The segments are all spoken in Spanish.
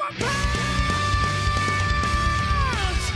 for pain!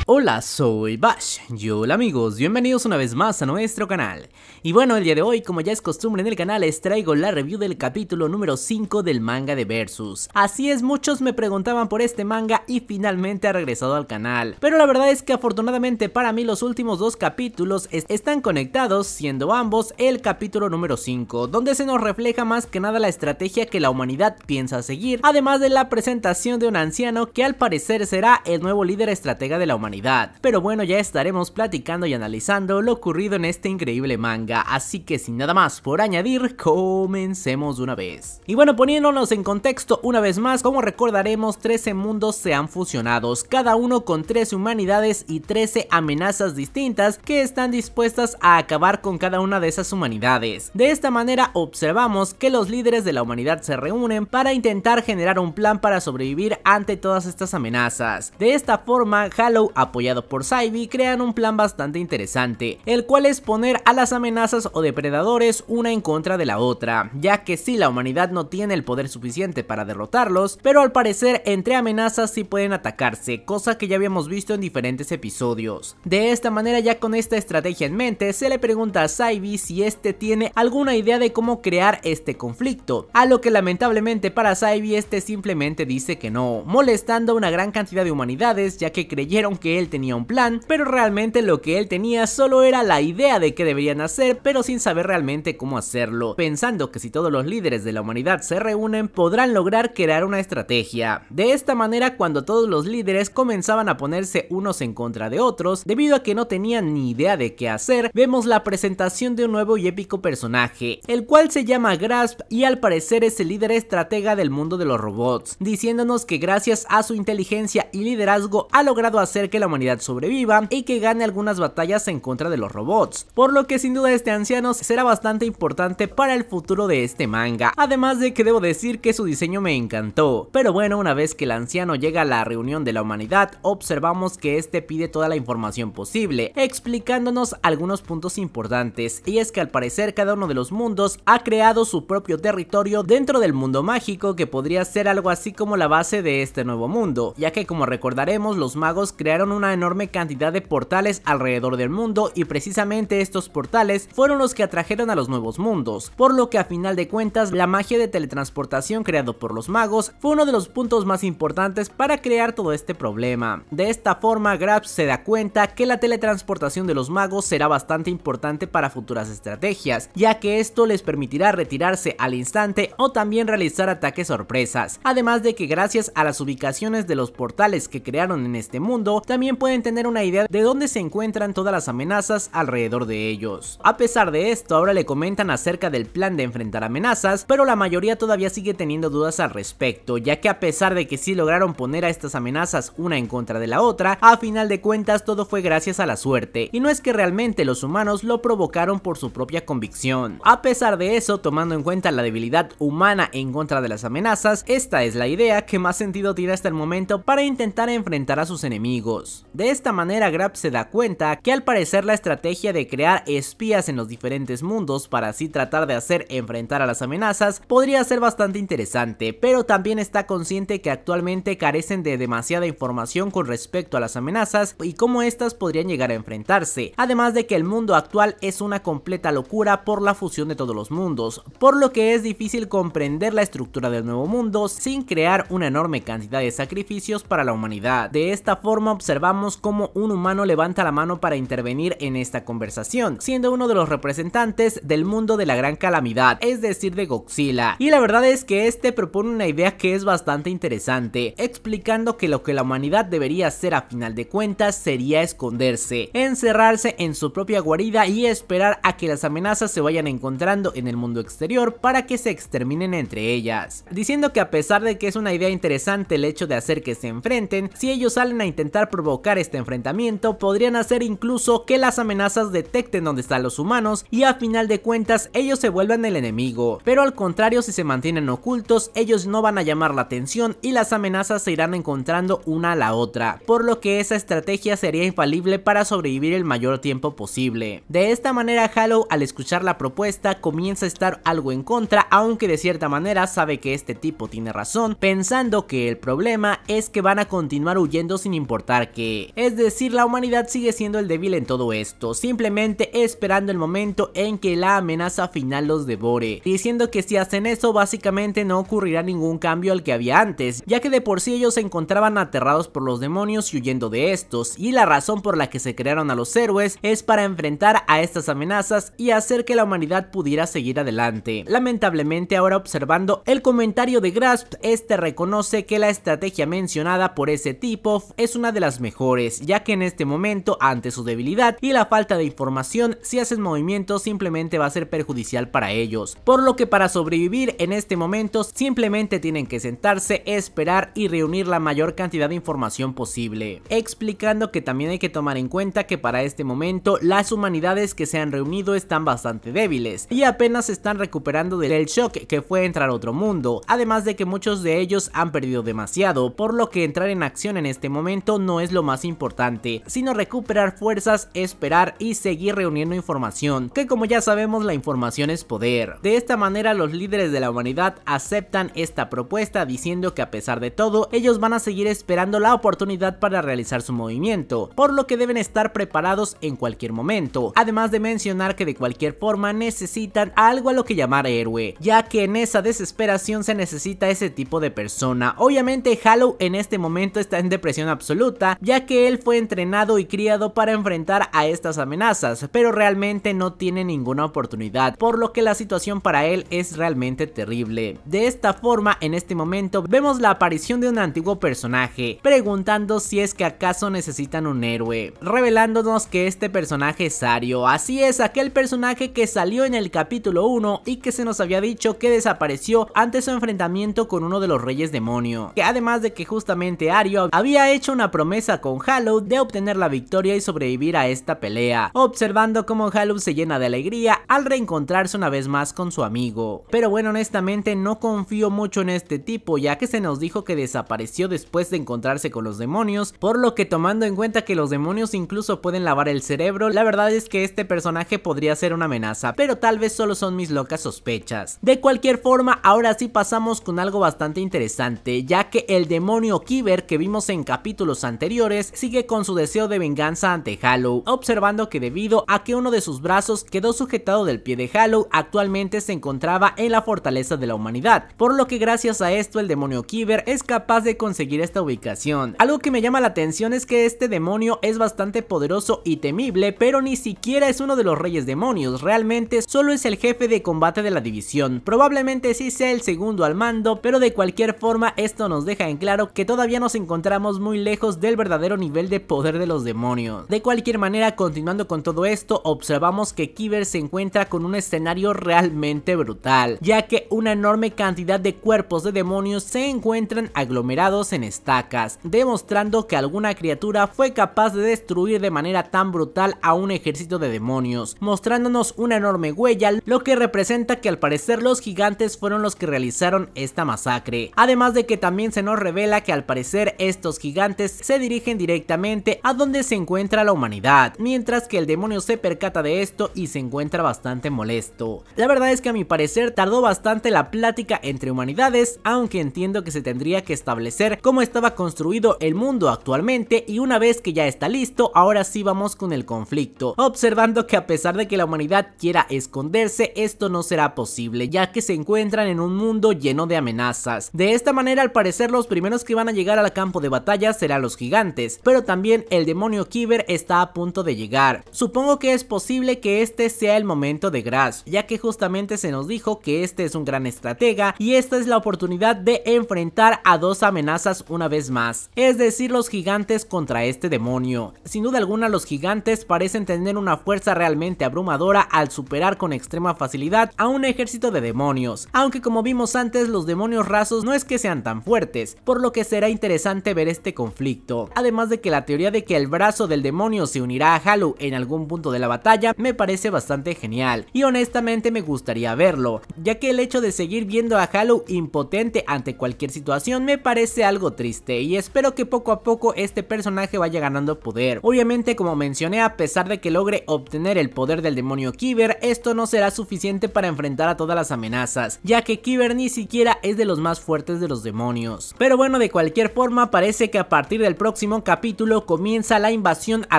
Hola, soy Bash. Y hola amigos, bienvenidos una vez más a nuestro canal. Y bueno, el día de hoy, como ya es costumbre en el canal, les traigo la review del capítulo número 5 del manga de Versus. Así es, muchos me preguntaban por este manga y finalmente ha regresado al canal. Pero la verdad es que afortunadamente para mí los últimos dos capítulos están conectados, siendo ambos el capítulo número 5, donde se nos refleja más que nada la estrategia que la humanidad piensa seguir, además de la presentación de un anciano que al parecer será el nuevo líder estratega de la humanidad pero bueno, ya estaremos platicando y analizando lo ocurrido en este increíble manga, así que sin nada más por añadir, comencemos una vez. Y bueno, poniéndonos en contexto una vez más, como recordaremos, 13 mundos se han fusionado, cada uno con 13 humanidades y 13 amenazas distintas que están dispuestas a acabar con cada una de esas humanidades. De esta manera observamos que los líderes de la humanidad se reúnen para intentar generar un plan para sobrevivir ante todas estas amenazas. De esta forma, Hallow apoyado por Saibi, crean un plan bastante interesante, el cual es poner a las amenazas o depredadores una en contra de la otra, ya que si la humanidad no tiene el poder suficiente para derrotarlos, pero al parecer entre amenazas sí pueden atacarse, cosa que ya habíamos visto en diferentes episodios. De esta manera ya con esta estrategia en mente, se le pregunta a Saibi si este tiene alguna idea de cómo crear este conflicto, a lo que lamentablemente para Saibi este simplemente dice que no, molestando a una gran cantidad de humanidades ya que creyeron que él tenía un plan, pero realmente lo que él tenía solo era la idea de qué deberían hacer, pero sin saber realmente cómo hacerlo, pensando que si todos los líderes de la humanidad se reúnen podrán lograr crear una estrategia. De esta manera, cuando todos los líderes comenzaban a ponerse unos en contra de otros, debido a que no tenían ni idea de qué hacer, vemos la presentación de un nuevo y épico personaje, el cual se llama Grasp y al parecer es el líder estratega del mundo de los robots, diciéndonos que gracias a su inteligencia y liderazgo ha logrado hacer que humanidad sobreviva y que gane algunas batallas en contra de los robots, por lo que sin duda este anciano será bastante importante para el futuro de este manga, además de que debo decir que su diseño me encantó, pero bueno una vez que el anciano llega a la reunión de la humanidad observamos que este pide toda la información posible, explicándonos algunos puntos importantes y es que al parecer cada uno de los mundos ha creado su propio territorio dentro del mundo mágico que podría ser algo así como la base de este nuevo mundo, ya que como recordaremos los magos crearon una enorme cantidad de portales alrededor del mundo y precisamente estos portales fueron los que atrajeron a los nuevos mundos, por lo que a final de cuentas la magia de teletransportación creado por los magos fue uno de los puntos más importantes para crear todo este problema. De esta forma Grabs se da cuenta que la teletransportación de los magos será bastante importante para futuras estrategias, ya que esto les permitirá retirarse al instante o también realizar ataques sorpresas, además de que gracias a las ubicaciones de los portales que crearon en este mundo, también pueden tener una idea de dónde se encuentran todas las amenazas alrededor de ellos. A pesar de esto, ahora le comentan acerca del plan de enfrentar amenazas, pero la mayoría todavía sigue teniendo dudas al respecto, ya que a pesar de que sí lograron poner a estas amenazas una en contra de la otra, a final de cuentas todo fue gracias a la suerte, y no es que realmente los humanos lo provocaron por su propia convicción. A pesar de eso, tomando en cuenta la debilidad humana en contra de las amenazas, esta es la idea que más sentido tiene hasta el momento para intentar enfrentar a sus enemigos. De esta manera Grab se da cuenta que al parecer la estrategia de crear espías en los diferentes mundos para así tratar de hacer enfrentar a las amenazas podría ser bastante interesante, pero también está consciente que actualmente carecen de demasiada información con respecto a las amenazas y cómo éstas podrían llegar a enfrentarse, además de que el mundo actual es una completa locura por la fusión de todos los mundos, por lo que es difícil comprender la estructura del nuevo mundo sin crear una enorme cantidad de sacrificios para la humanidad. De esta forma observamos observamos cómo un humano levanta la mano para intervenir en esta conversación, siendo uno de los representantes del mundo de la gran calamidad, es decir, de Godzilla. Y la verdad es que este propone una idea que es bastante interesante, explicando que lo que la humanidad debería hacer a final de cuentas sería esconderse, encerrarse en su propia guarida y esperar a que las amenazas se vayan encontrando en el mundo exterior para que se exterminen entre ellas. Diciendo que a pesar de que es una idea interesante el hecho de hacer que se enfrenten, si ellos salen a intentar provocar este enfrentamiento podrían hacer incluso que las amenazas detecten dónde están los humanos y a final de cuentas ellos se vuelvan el enemigo, pero al contrario si se mantienen ocultos ellos no van a llamar la atención y las amenazas se irán encontrando una a la otra, por lo que esa estrategia sería infalible para sobrevivir el mayor tiempo posible. De esta manera Halo al escuchar la propuesta comienza a estar algo en contra aunque de cierta manera sabe que este tipo tiene razón, pensando que el problema es que van a continuar huyendo sin importar es decir, la humanidad sigue siendo el débil en todo esto, simplemente esperando el momento en que la amenaza final los devore, diciendo que si hacen eso básicamente no ocurrirá ningún cambio al que había antes, ya que de por sí ellos se encontraban aterrados por los demonios y huyendo de estos, y la razón por la que se crearon a los héroes es para enfrentar a estas amenazas y hacer que la humanidad pudiera seguir adelante. Lamentablemente ahora observando el comentario de Grasp, este reconoce que la estrategia mencionada por ese tipo es una de las mejores, ya que en este momento, ante su debilidad y la falta de información, si hacen movimiento, simplemente va a ser perjudicial para ellos, por lo que para sobrevivir en este momento simplemente tienen que sentarse, esperar y reunir la mayor cantidad de información posible, explicando que también hay que tomar en cuenta que para este momento las humanidades que se han reunido están bastante débiles y apenas están recuperando del shock que fue entrar a otro mundo, además de que muchos de ellos han perdido demasiado, por lo que entrar en acción en este momento no es lo más importante, sino recuperar fuerzas, esperar y seguir reuniendo información, que como ya sabemos la información es poder. De esta manera los líderes de la humanidad aceptan esta propuesta diciendo que a pesar de todo, ellos van a seguir esperando la oportunidad para realizar su movimiento, por lo que deben estar preparados en cualquier momento, además de mencionar que de cualquier forma necesitan algo a lo que llamar héroe, ya que en esa desesperación se necesita ese tipo de persona. Obviamente Halo en este momento está en depresión absoluta, ya que él fue entrenado y criado para enfrentar a estas amenazas, pero realmente no tiene ninguna oportunidad, por lo que la situación para él es realmente terrible. De esta forma, en este momento vemos la aparición de un antiguo personaje, preguntando si es que acaso necesitan un héroe, revelándonos que este personaje es Ario, así es aquel personaje que salió en el capítulo 1 y que se nos había dicho que desapareció ante su enfrentamiento con uno de los reyes demonio, que además de que justamente Ario había hecho una promesa con Hallow de obtener la victoria y sobrevivir a esta pelea, observando cómo Hallow se llena de alegría al reencontrarse una vez más con su amigo. Pero bueno, honestamente no confío mucho en este tipo ya que se nos dijo que desapareció después de encontrarse con los demonios, por lo que tomando en cuenta que los demonios incluso pueden lavar el cerebro, la verdad es que este personaje podría ser una amenaza, pero tal vez solo son mis locas sospechas. De cualquier forma, ahora sí pasamos con algo bastante interesante, ya que el demonio Kiber que vimos en capítulos anteriores sigue con su deseo de venganza ante Hallow, observando que debido a que uno de sus brazos quedó sujetado del pie de Hallow, actualmente se encontraba en la fortaleza de la humanidad, por lo que gracias a esto el demonio Kiver es capaz de conseguir esta ubicación. Algo que me llama la atención es que este demonio es bastante poderoso y temible, pero ni siquiera es uno de los reyes demonios, realmente solo es el jefe de combate de la división, probablemente sí sea el segundo al mando, pero de cualquier forma esto nos deja en claro que todavía nos encontramos muy lejos del verdadero nivel de poder de los demonios. De cualquier manera, continuando con todo esto, observamos que Kiver se encuentra con un escenario realmente brutal, ya que una enorme cantidad de cuerpos de demonios se encuentran aglomerados en estacas, demostrando que alguna criatura fue capaz de destruir de manera tan brutal a un ejército de demonios, mostrándonos una enorme huella, lo que representa que al parecer los gigantes fueron los que realizaron esta masacre. Además de que también se nos revela que al parecer estos gigantes se directamente a donde se encuentra la humanidad, mientras que el demonio se percata de esto y se encuentra bastante molesto. La verdad es que a mi parecer tardó bastante la plática entre humanidades, aunque entiendo que se tendría que establecer cómo estaba construido el mundo actualmente y una vez que ya está listo, ahora sí vamos con el conflicto, observando que a pesar de que la humanidad quiera esconderse, esto no será posible, ya que se encuentran en un mundo lleno de amenazas. De esta manera, al parecer, los primeros que van a llegar al campo de batalla serán los gigantes, pero también el demonio Kiber está a punto de llegar. Supongo que es posible que este sea el momento de Grass, ya que justamente se nos dijo que este es un gran estratega y esta es la oportunidad de enfrentar a dos amenazas una vez más, es decir los gigantes contra este demonio. Sin duda alguna los gigantes parecen tener una fuerza realmente abrumadora al superar con extrema facilidad a un ejército de demonios, aunque como vimos antes los demonios rasos no es que sean tan fuertes, por lo que será interesante ver este conflicto además de que la teoría de que el brazo del demonio se unirá a Halu en algún punto de la batalla me parece bastante genial, y honestamente me gustaría verlo, ya que el hecho de seguir viendo a Halu impotente ante cualquier situación me parece algo triste, y espero que poco a poco este personaje vaya ganando poder. Obviamente como mencioné, a pesar de que logre obtener el poder del demonio Kiver esto no será suficiente para enfrentar a todas las amenazas, ya que Kiber ni siquiera es de los más fuertes de los demonios. Pero bueno, de cualquier forma parece que a partir del próximo capítulo comienza la invasión a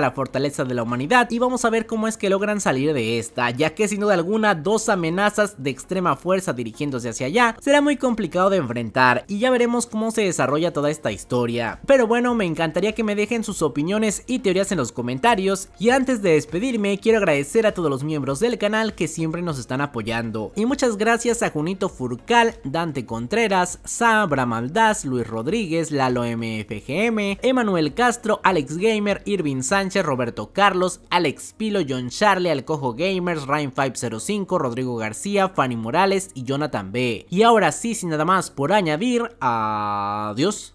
la fortaleza de la humanidad y vamos a ver cómo es que logran salir de esta, ya que sin duda alguna dos amenazas de extrema fuerza dirigiéndose hacia allá será muy complicado de enfrentar y ya veremos cómo se desarrolla toda esta historia. Pero bueno, me encantaría que me dejen sus opiniones y teorías en los comentarios y antes de despedirme quiero agradecer a todos los miembros del canal que siempre nos están apoyando y muchas gracias a Junito Furcal, Dante Contreras, Sabra Maldaz, Luis Rodríguez, Lalo MFGM, Emanuel el Castro, Alex Gamer, Irving Sánchez, Roberto Carlos, Alex Pilo, John Charlie, Alcojo Gamers, Ryan505, Rodrigo García, Fanny Morales y Jonathan B. Y ahora sí, sin nada más por añadir, adiós.